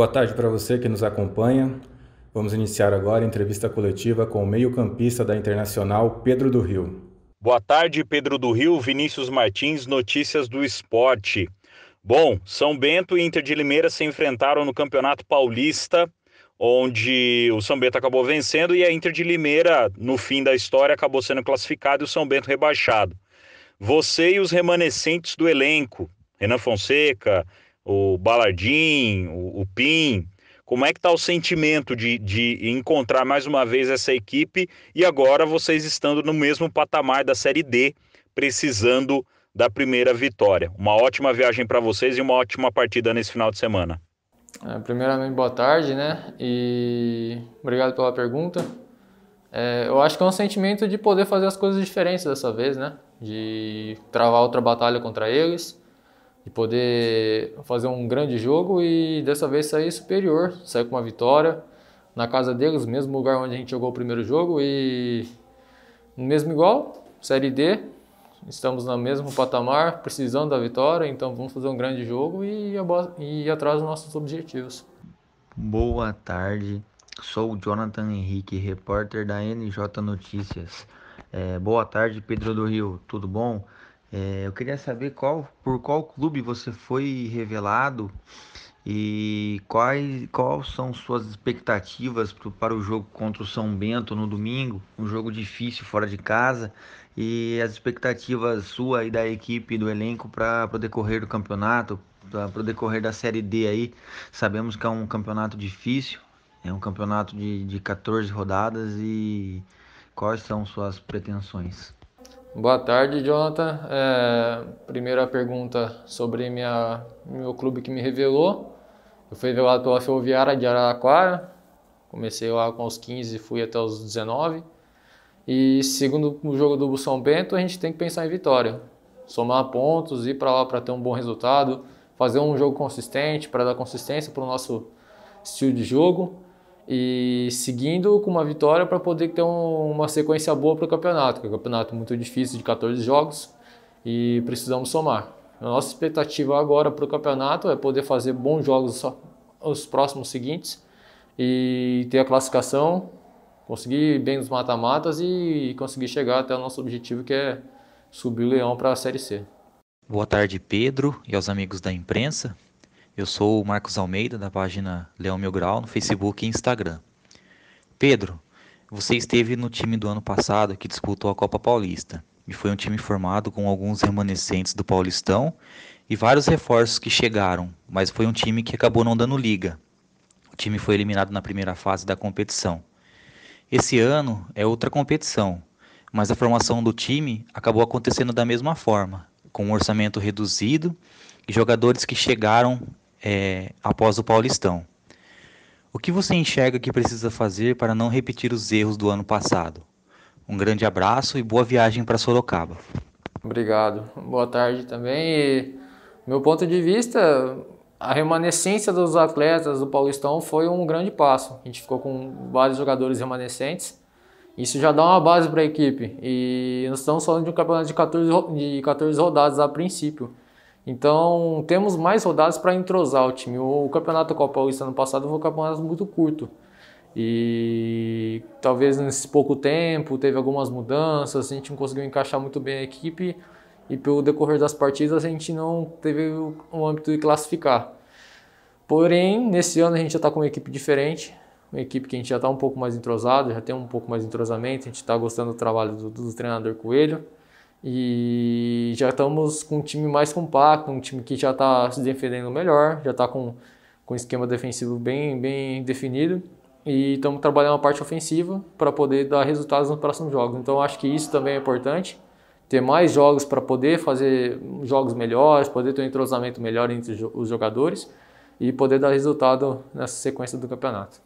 Boa tarde para você que nos acompanha. Vamos iniciar agora a entrevista coletiva com o meio-campista da Internacional, Pedro do Rio. Boa tarde, Pedro do Rio, Vinícius Martins, Notícias do Esporte. Bom, São Bento e Inter de Limeira se enfrentaram no Campeonato Paulista, onde o São Bento acabou vencendo e a Inter de Limeira, no fim da história, acabou sendo classificado e o São Bento rebaixado. Você e os remanescentes do elenco, Renan Fonseca, o Balardim, o, o Pim. Como é que está o sentimento de, de encontrar mais uma vez essa equipe e agora vocês estando no mesmo patamar da Série D, precisando da primeira vitória? Uma ótima viagem para vocês e uma ótima partida nesse final de semana. É, primeiramente, boa tarde, né? E obrigado pela pergunta. É, eu acho que é um sentimento de poder fazer as coisas diferentes dessa vez, né? De travar outra batalha contra eles de poder fazer um grande jogo e dessa vez sair superior, sair com uma vitória na casa deles, mesmo lugar onde a gente jogou o primeiro jogo e mesmo igual, Série D, estamos no mesmo patamar, precisando da vitória, então vamos fazer um grande jogo e, ir atrás dos nossos objetivos. Boa tarde, sou o Jonathan Henrique, repórter da NJ Notícias. É, boa tarde, Pedro do Rio, tudo bom? É, eu queria saber qual, por qual clube você foi revelado e quais, quais são suas expectativas para o jogo contra o São Bento no domingo, um jogo difícil fora de casa, e as expectativas sua e da equipe do elenco para o decorrer do campeonato, para o decorrer da Série D aí. Sabemos que é um campeonato difícil, é um campeonato de, de 14 rodadas e quais são suas pretensões? Boa tarde, Jonathan. É, primeira pergunta sobre minha, meu clube que me revelou. Eu fui revelado pela Ferroviária de Araraquara. Comecei lá com os 15 e fui até os 19. E segundo o jogo do São Bento, a gente tem que pensar em vitória. Somar pontos, ir para lá para ter um bom resultado, fazer um jogo consistente, para dar consistência para o nosso estilo de jogo e seguindo com uma vitória para poder ter um, uma sequência boa para o campeonato, que é um campeonato muito difícil de 14 jogos e precisamos somar. A nossa expectativa agora para o campeonato é poder fazer bons jogos os próximos seguintes e ter a classificação, conseguir bem nos mata-matas e conseguir chegar até o nosso objetivo que é subir o Leão para a Série C. Boa tarde, Pedro e aos amigos da imprensa. Eu sou o Marcos Almeida, da página Leão Mil Grau, no Facebook e Instagram. Pedro, você esteve no time do ano passado que disputou a Copa Paulista. E foi um time formado com alguns remanescentes do Paulistão e vários reforços que chegaram, mas foi um time que acabou não dando liga. O time foi eliminado na primeira fase da competição. Esse ano é outra competição, mas a formação do time acabou acontecendo da mesma forma, com um orçamento reduzido e jogadores que chegaram é, após o Paulistão. O que você enxerga que precisa fazer para não repetir os erros do ano passado? Um grande abraço e boa viagem para Sorocaba. Obrigado. Boa tarde também. E, meu ponto de vista, a remanescência dos atletas do Paulistão foi um grande passo. A gente ficou com vários jogadores remanescentes. Isso já dá uma base para a equipe. E nós estamos falando de um campeonato de 14, de 14 rodadas a princípio. Então, temos mais rodadas para entrosar o time. O, campeonato Copa Paulista ano passado foi um campeonato muito curto. E talvez nesse pouco tempo teve algumas mudanças, a gente não conseguiu encaixar muito bem a equipe e pelo decorrer das partidas a gente não teve o âmbito de classificar. Porém, nesse ano a gente já está com uma equipe diferente, uma equipe que a gente já está um pouco mais entrosado, já tem um pouco mais de entrosamento, a gente está gostando do trabalho do, do treinador Coelho. E já estamos com um time mais compacto, um time que já está se defendendo melhor, já está com, com um esquema defensivo bem, bem definido. E estamos trabalhando a parte ofensiva para poder dar resultados nos próximos jogos. Então acho que isso também é importante ter mais jogos para poder fazer jogos melhores, poder ter um entrosamento melhor entre os jogadores e poder dar resultado nessa sequência do campeonato.